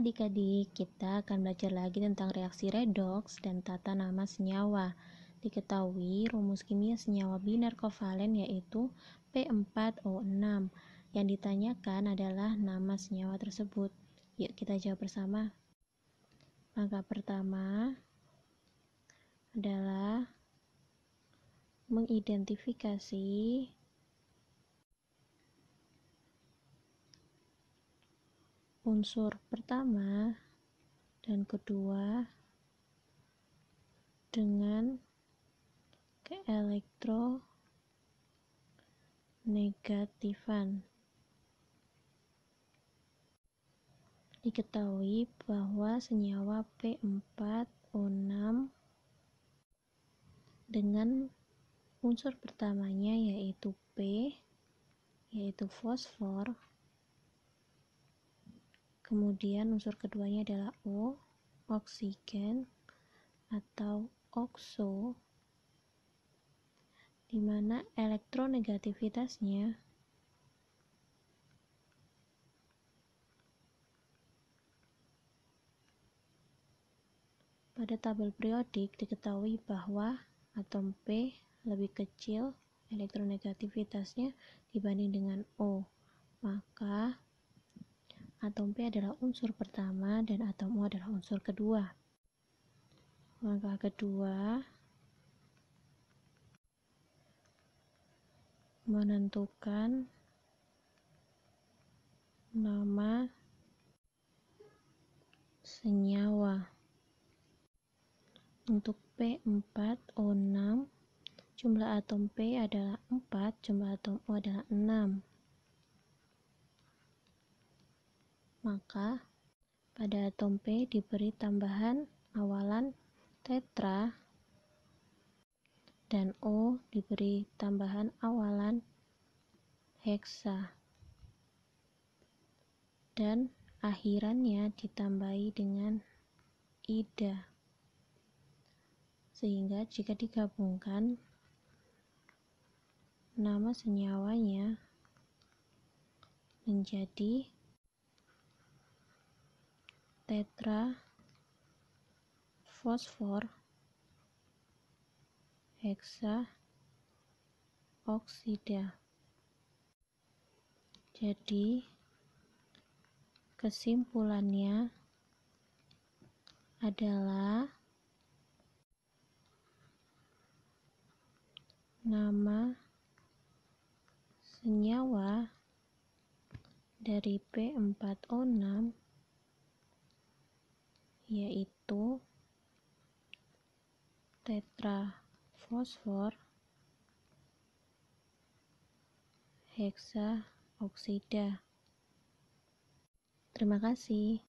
adik-adik, kita akan belajar lagi tentang reaksi redoks dan tata nama senyawa. Diketahui rumus kimia senyawa binar kovalen yaitu P4O6. Yang ditanyakan adalah nama senyawa tersebut. Yuk kita jawab bersama. Langkah pertama adalah mengidentifikasi unsur pertama dan kedua dengan keelektro negatifan. Diketahui bahwa senyawa P4O6 dengan unsur pertamanya yaitu P yaitu fosfor Kemudian unsur keduanya adalah O, oksigen atau okso, di mana elektronegativitasnya Pada tabel periodik diketahui bahwa atom P lebih kecil elektronegativitasnya dibanding dengan O. Maka atom P adalah unsur pertama dan atom O adalah unsur kedua. Maka kedua menentukan nama senyawa. Untuk P4O6, jumlah atom P adalah 4, jumlah atom O adalah 6. maka pada atom P diberi tambahan awalan tetra dan O diberi tambahan awalan heksa dan akhirannya ditambahi dengan ida sehingga jika digabungkan nama senyawanya menjadi tetra fosfor heksa oksida jadi kesimpulannya adalah nama senyawa dari P4O6 yaitu tetrafosfor heksa oksida. Terima kasih.